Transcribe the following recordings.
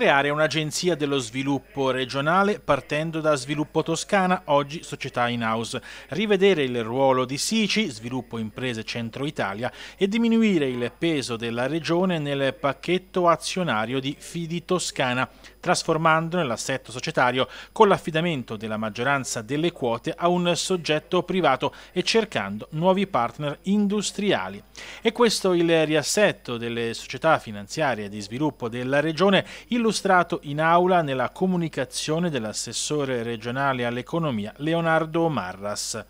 creare un'agenzia dello sviluppo regionale partendo da Sviluppo Toscana, oggi società in house, rivedere il ruolo di SICI, Sviluppo Imprese Centro Italia, e diminuire il peso della regione nel pacchetto azionario di Fidi Toscana, trasformandone l'assetto societario con l'affidamento della maggioranza delle quote a un soggetto privato e cercando nuovi partner industriali. E questo il riassetto delle società finanziarie di sviluppo della Regione illustrato in aula nella comunicazione dell'assessore regionale all'economia Leonardo Marras.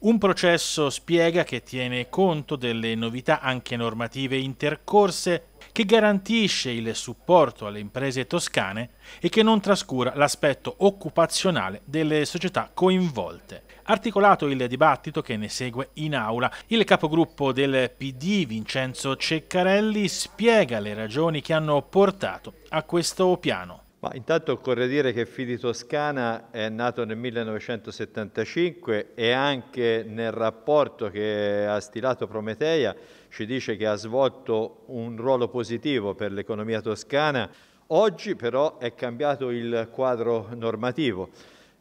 Un processo spiega che tiene conto delle novità anche normative intercorse che garantisce il supporto alle imprese toscane e che non trascura l'aspetto occupazionale delle società coinvolte. Articolato il dibattito che ne segue in aula, il capogruppo del PD Vincenzo Ceccarelli spiega le ragioni che hanno portato a questo piano. Ma intanto occorre dire che Fidi Toscana è nato nel 1975 e anche nel rapporto che ha stilato Prometeia ci dice che ha svolto un ruolo positivo per l'economia toscana. Oggi però è cambiato il quadro normativo.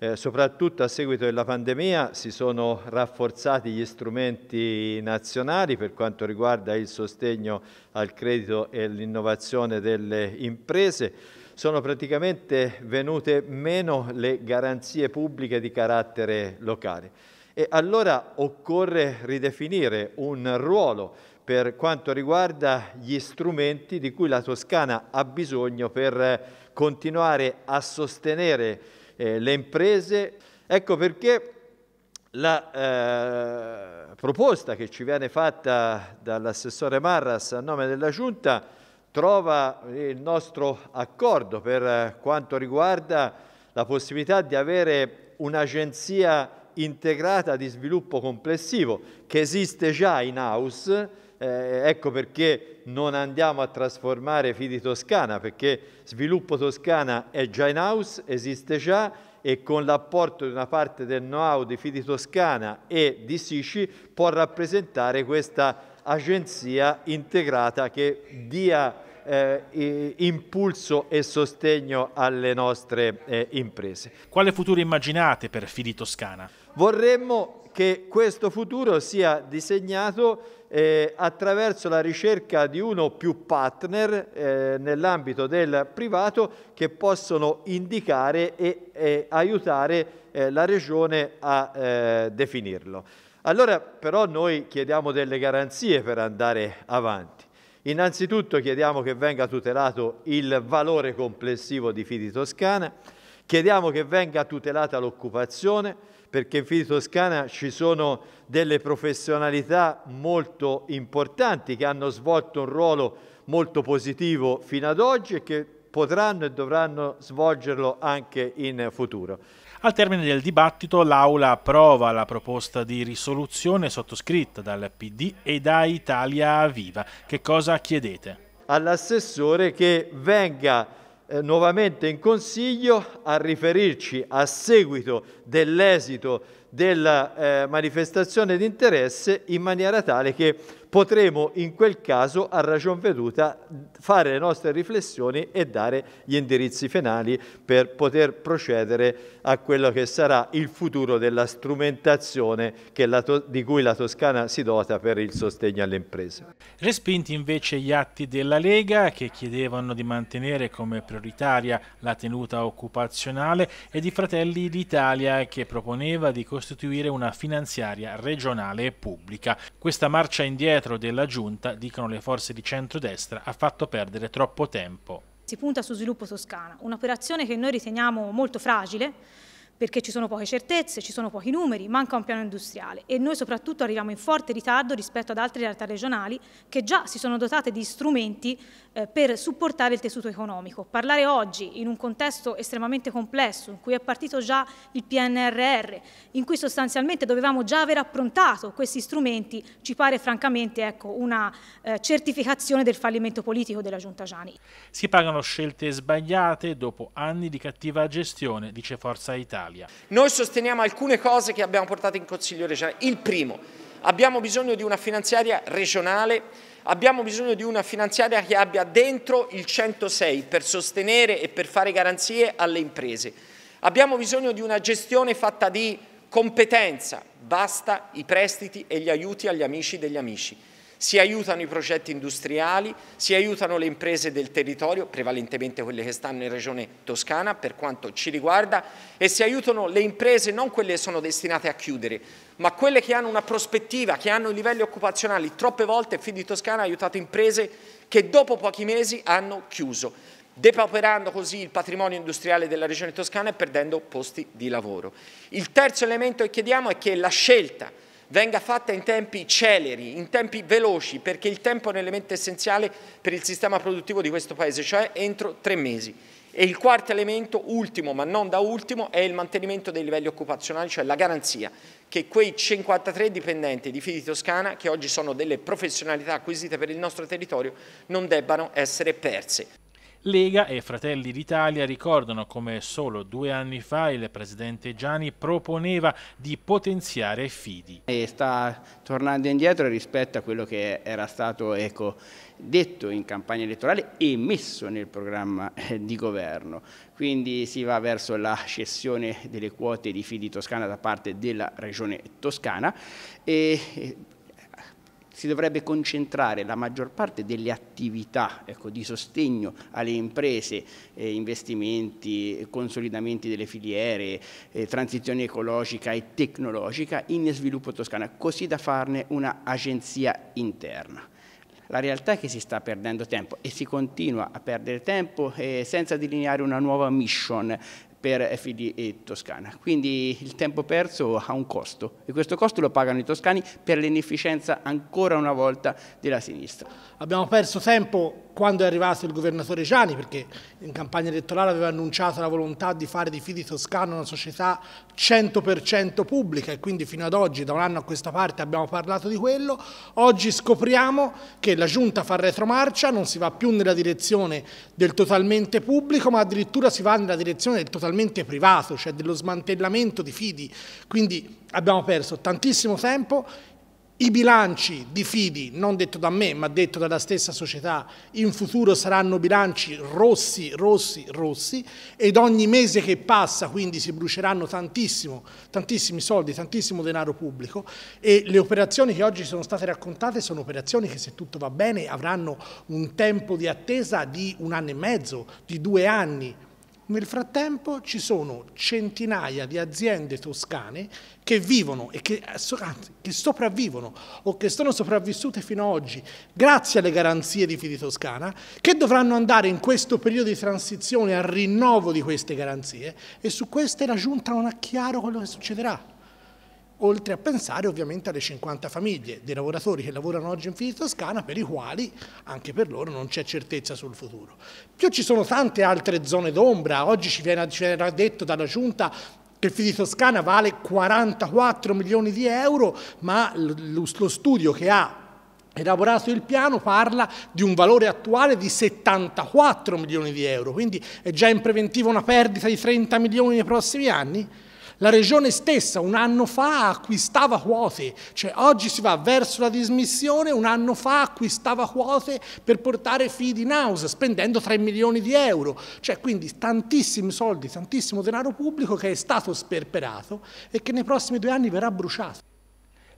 Eh, soprattutto a seguito della pandemia si sono rafforzati gli strumenti nazionali per quanto riguarda il sostegno al credito e l'innovazione delle imprese sono praticamente venute meno le garanzie pubbliche di carattere locale. E allora occorre ridefinire un ruolo per quanto riguarda gli strumenti di cui la Toscana ha bisogno per eh, continuare a sostenere eh, le imprese. Ecco perché la eh, proposta che ci viene fatta dall'assessore Marras a nome della Giunta trova il nostro accordo per quanto riguarda la possibilità di avere un'agenzia integrata di sviluppo complessivo che esiste già in house, eh, ecco perché non andiamo a trasformare Fidi Toscana, perché Sviluppo Toscana è già in house, esiste già e con l'apporto di una parte del know-how di Fidi Toscana e di Sici può rappresentare questa agenzia integrata che dia eh, impulso e sostegno alle nostre eh, imprese. Quale futuro immaginate per Fidi Toscana? Vorremmo che questo futuro sia disegnato eh, attraverso la ricerca di uno o più partner eh, nell'ambito del privato che possono indicare e, e aiutare eh, la Regione a eh, definirlo. Allora però noi chiediamo delle garanzie per andare avanti. Innanzitutto chiediamo che venga tutelato il valore complessivo di Fidi Toscana, chiediamo che venga tutelata l'occupazione, perché in Fidi Toscana ci sono delle professionalità molto importanti che hanno svolto un ruolo molto positivo fino ad oggi e che potranno e dovranno svolgerlo anche in futuro. Al termine del dibattito l'Aula approva la proposta di risoluzione sottoscritta dal PD e da Italia Viva. Che cosa chiedete? All'assessore che venga eh, nuovamente in Consiglio a riferirci a seguito dell'esito della eh, manifestazione di interesse in maniera tale che potremo in quel caso a ragion veduta fare le nostre riflessioni e dare gli indirizzi finali per poter procedere a quello che sarà il futuro della strumentazione la, di cui la Toscana si dota per il sostegno alle imprese. Respinti invece gli atti della Lega che chiedevano di mantenere come prioritaria la tenuta occupazionale e di Fratelli d'Italia che proponeva di costituire una finanziaria regionale e pubblica. Questa marcia indietro retro della giunta, dicono le forze di centrodestra, ha fatto perdere troppo tempo. Si punta su sviluppo Toscana, un'operazione che noi riteniamo molto fragile, perché ci sono poche certezze, ci sono pochi numeri, manca un piano industriale e noi soprattutto arriviamo in forte ritardo rispetto ad altre realtà regionali che già si sono dotate di strumenti eh, per supportare il tessuto economico. Parlare oggi in un contesto estremamente complesso in cui è partito già il PNRR, in cui sostanzialmente dovevamo già aver approntato questi strumenti, ci pare francamente ecco, una eh, certificazione del fallimento politico della Giunta Gianni. Si pagano scelte sbagliate dopo anni di cattiva gestione, dice Forza Italia. Italia. Noi sosteniamo alcune cose che abbiamo portato in Consiglio regionale. Il primo, abbiamo bisogno di una finanziaria regionale, abbiamo bisogno di una finanziaria che abbia dentro il 106 per sostenere e per fare garanzie alle imprese. Abbiamo bisogno di una gestione fatta di competenza, basta i prestiti e gli aiuti agli amici degli amici si aiutano i progetti industriali, si aiutano le imprese del territorio, prevalentemente quelle che stanno in regione toscana per quanto ci riguarda, e si aiutano le imprese, non quelle che sono destinate a chiudere, ma quelle che hanno una prospettiva, che hanno livelli occupazionali. Troppe volte Fidi Toscana ha aiutato imprese che dopo pochi mesi hanno chiuso depauperando così il patrimonio industriale della regione toscana e perdendo posti di lavoro. Il terzo elemento che chiediamo è che la scelta venga fatta in tempi celeri, in tempi veloci, perché il tempo è un elemento essenziale per il sistema produttivo di questo Paese, cioè entro tre mesi. E il quarto elemento, ultimo ma non da ultimo, è il mantenimento dei livelli occupazionali, cioè la garanzia che quei 53 dipendenti di Fidi Toscana, che oggi sono delle professionalità acquisite per il nostro territorio, non debbano essere perse. Lega e Fratelli d'Italia ricordano come solo due anni fa il presidente Gianni proponeva di potenziare Fidi. E sta tornando indietro rispetto a quello che era stato ecco, detto in campagna elettorale e messo nel programma eh, di governo. Quindi si va verso la cessione delle quote di Fidi Toscana da parte della regione toscana e eh, si dovrebbe concentrare la maggior parte delle attività ecco, di sostegno alle imprese, eh, investimenti, consolidamenti delle filiere, eh, transizione ecologica e tecnologica in sviluppo toscana, così da farne un'agenzia interna. La realtà è che si sta perdendo tempo e si continua a perdere tempo eh, senza delineare una nuova mission per FD e Toscana. Quindi il tempo perso ha un costo e questo costo lo pagano i toscani per l'inefficienza ancora una volta della sinistra. Abbiamo perso tempo quando è arrivato il governatore Gianni perché in campagna elettorale aveva annunciato la volontà di fare di Fidi Toscana una società 100% pubblica e quindi fino ad oggi, da un anno a questa parte, abbiamo parlato di quello. Oggi scopriamo che la Giunta fa retromarcia, non si va più nella direzione del totalmente pubblico ma addirittura si va nella direzione del totalmente totalmente privato, cioè dello smantellamento di Fidi. Quindi abbiamo perso tantissimo tempo, i bilanci di Fidi, non detto da me, ma detto dalla stessa società, in futuro saranno bilanci rossi, rossi, rossi ed ogni mese che passa quindi si bruceranno tantissimo, tantissimi soldi, tantissimo denaro pubblico e le operazioni che oggi sono state raccontate sono operazioni che se tutto va bene avranno un tempo di attesa di un anno e mezzo, di due anni, nel frattempo ci sono centinaia di aziende toscane che vivono e che, anzi, che sopravvivono o che sono sopravvissute fino ad oggi grazie alle garanzie di Fidi Toscana che dovranno andare in questo periodo di transizione al rinnovo di queste garanzie e su queste la Giunta non ha chiaro quello che succederà oltre a pensare ovviamente alle 50 famiglie dei lavoratori che lavorano oggi in Fili Toscana per i quali anche per loro non c'è certezza sul futuro. Più ci sono tante altre zone d'ombra, oggi ci viene, ci viene detto dalla Giunta che Fili Toscana vale 44 milioni di euro, ma lo studio che ha elaborato il piano parla di un valore attuale di 74 milioni di euro, quindi è già in preventivo una perdita di 30 milioni nei prossimi anni? La regione stessa un anno fa acquistava quote, cioè oggi si va verso la dismissione, un anno fa acquistava quote per portare feed in house spendendo 3 milioni di euro, cioè quindi tantissimi soldi, tantissimo denaro pubblico che è stato sperperato e che nei prossimi due anni verrà bruciato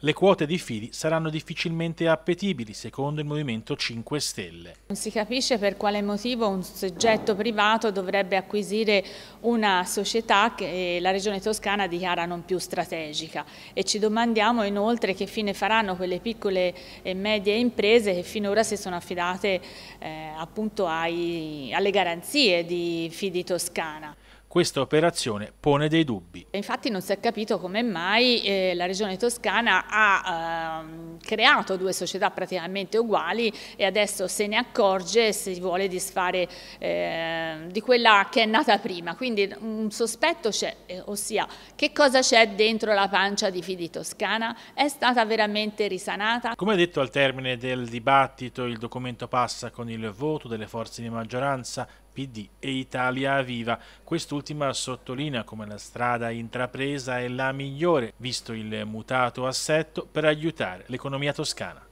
le quote di Fili saranno difficilmente appetibili, secondo il Movimento 5 Stelle. Non si capisce per quale motivo un soggetto privato dovrebbe acquisire una società che la Regione Toscana dichiara non più strategica e ci domandiamo inoltre che fine faranno quelle piccole e medie imprese che finora si sono affidate eh, appunto ai, alle garanzie di Fidi Toscana questa operazione pone dei dubbi. Infatti non si è capito come mai eh, la Regione Toscana ha ehm, creato due società praticamente uguali e adesso se ne accorge e si vuole disfare eh, di quella che è nata prima. Quindi un sospetto c'è, eh, ossia che cosa c'è dentro la pancia di Fidi Toscana? È stata veramente risanata? Come detto al termine del dibattito il documento passa con il voto delle forze di maggioranza PD e Italia Viva. Quest'ultima sottolinea come la strada intrapresa è la migliore, visto il mutato assetto, per aiutare l'economia toscana.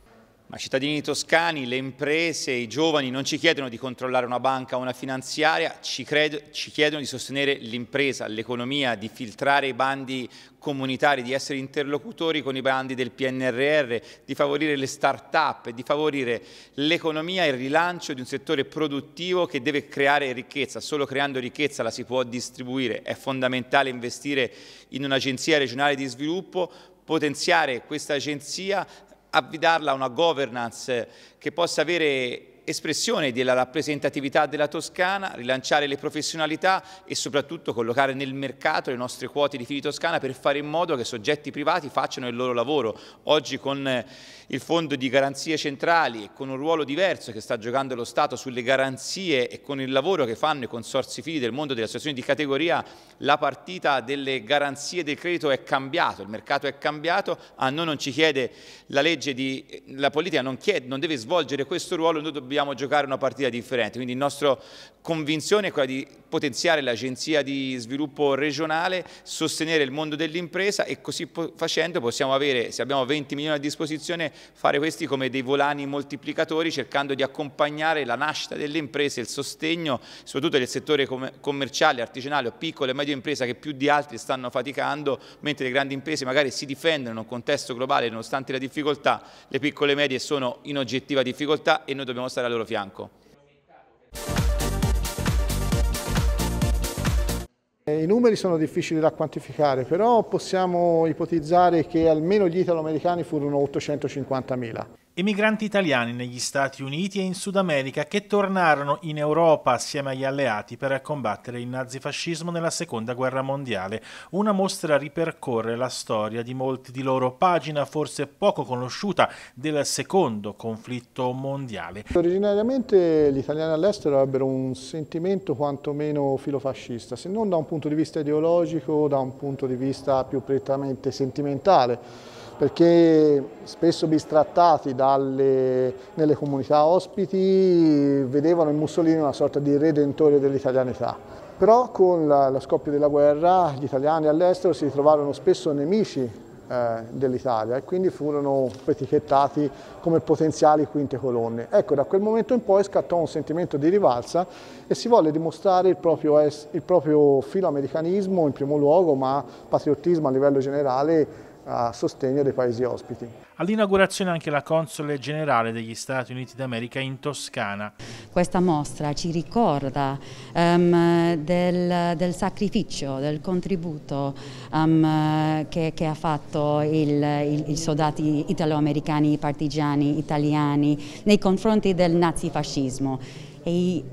Ma i cittadini toscani, le imprese, i giovani non ci chiedono di controllare una banca o una finanziaria, ci, credo, ci chiedono di sostenere l'impresa, l'economia, di filtrare i bandi comunitari, di essere interlocutori con i bandi del PNRR, di favorire le start-up, di favorire l'economia e il rilancio di un settore produttivo che deve creare ricchezza. Solo creando ricchezza la si può distribuire. È fondamentale investire in un'agenzia regionale di sviluppo potenziare questa agenzia affidarla a una governance che possa avere espressione della rappresentatività della Toscana, rilanciare le professionalità e soprattutto collocare nel mercato le nostre quote di Fili Toscana per fare in modo che soggetti privati facciano il loro lavoro. Oggi con eh, il fondo di garanzie centrali e con un ruolo diverso che sta giocando lo Stato sulle garanzie e con il lavoro che fanno i consorsi fili del mondo delle associazioni di categoria, la partita delle garanzie del credito è cambiata, il mercato è cambiato, a noi non ci chiede la legge di la politica non, chiede, non deve svolgere questo ruolo, noi dobbiamo vogliamo giocare una partita differente, quindi il nostro convinzione è quella di potenziare l'agenzia di sviluppo regionale, sostenere il mondo dell'impresa e così facendo possiamo avere, se abbiamo 20 milioni a disposizione, fare questi come dei volani moltiplicatori cercando di accompagnare la nascita delle imprese, il sostegno soprattutto del settore commerciale, artigianale o piccole e medie imprese che più di altri stanno faticando, mentre le grandi imprese magari si difendono in un contesto globale nonostante la difficoltà, le piccole e medie sono in oggettiva difficoltà e noi dobbiamo stare al loro fianco. Eh, I numeri sono difficili da quantificare, però possiamo ipotizzare che almeno gli italoamericani furono 850.000 emigranti italiani negli Stati Uniti e in Sud America che tornarono in Europa assieme agli alleati per combattere il nazifascismo nella Seconda Guerra Mondiale. Una mostra ripercorre la storia di molti di loro, pagina forse poco conosciuta del secondo conflitto mondiale. Originariamente gli italiani all'estero ebbero un sentimento quantomeno filofascista, se non da un punto di vista ideologico, da un punto di vista più prettamente sentimentale perché spesso bistrattati dalle, nelle comunità ospiti vedevano in Mussolini una sorta di redentore dell'italianità. Però con la, lo scoppio della guerra gli italiani all'estero si ritrovarono spesso nemici eh, dell'Italia e quindi furono etichettati come potenziali quinte colonne. Ecco, da quel momento in poi scattò un sentimento di rivalsa e si volle dimostrare il proprio, il proprio filoamericanismo in primo luogo, ma patriottismo a livello generale a sostegno dei paesi ospiti. All'inaugurazione anche la console generale degli Stati Uniti d'America in Toscana. Questa mostra ci ricorda um, del, del, sacrificio, del contributo um, che, che, ha fatto i soldati italo-americani, i partigiani italiani nei confronti del nazifascismo. E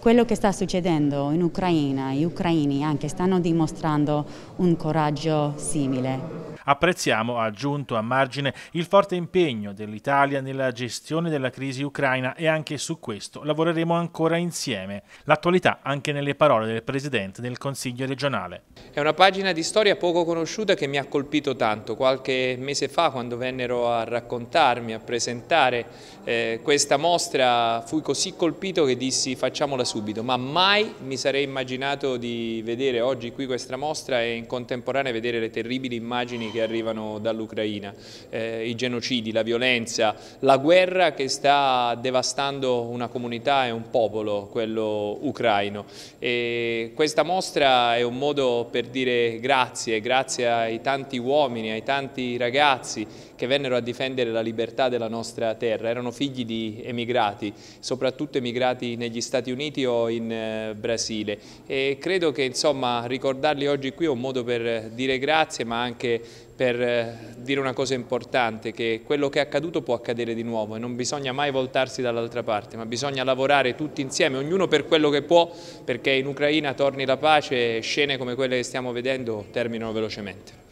quello che sta succedendo in Ucraina, gli ucraini anche stanno dimostrando un coraggio simile. Apprezziamo, ha aggiunto a margine, il forte impegno dell'Italia nella gestione della crisi ucraina e anche su questo lavoreremo ancora insieme. L'attualità anche nelle parole del Presidente del Consiglio regionale. È una pagina di storia poco conosciuta che mi ha colpito tanto. Qualche mese fa quando vennero a raccontarmi, a presentare eh, questa mostra, fui così colpito che dissi facciamola subito, ma mai mi sarei immaginato di vedere oggi qui questa mostra e in contemporanea vedere le terribili immagini che arrivano dall'Ucraina, eh, i genocidi, la violenza, la guerra che sta devastando una comunità e un popolo, quello ucraino. E questa mostra è un modo per dire grazie, grazie ai tanti uomini, ai tanti ragazzi che vennero a difendere la libertà della nostra terra, erano figli di emigrati, soprattutto emigrati negli Stati Uniti o in eh, Brasile e credo che insomma ricordarli oggi qui è un modo per dire grazie ma anche per eh, dire una cosa importante, che quello che è accaduto può accadere di nuovo e non bisogna mai voltarsi dall'altra parte, ma bisogna lavorare tutti insieme, ognuno per quello che può, perché in Ucraina torni la pace e scene come quelle che stiamo vedendo terminano velocemente.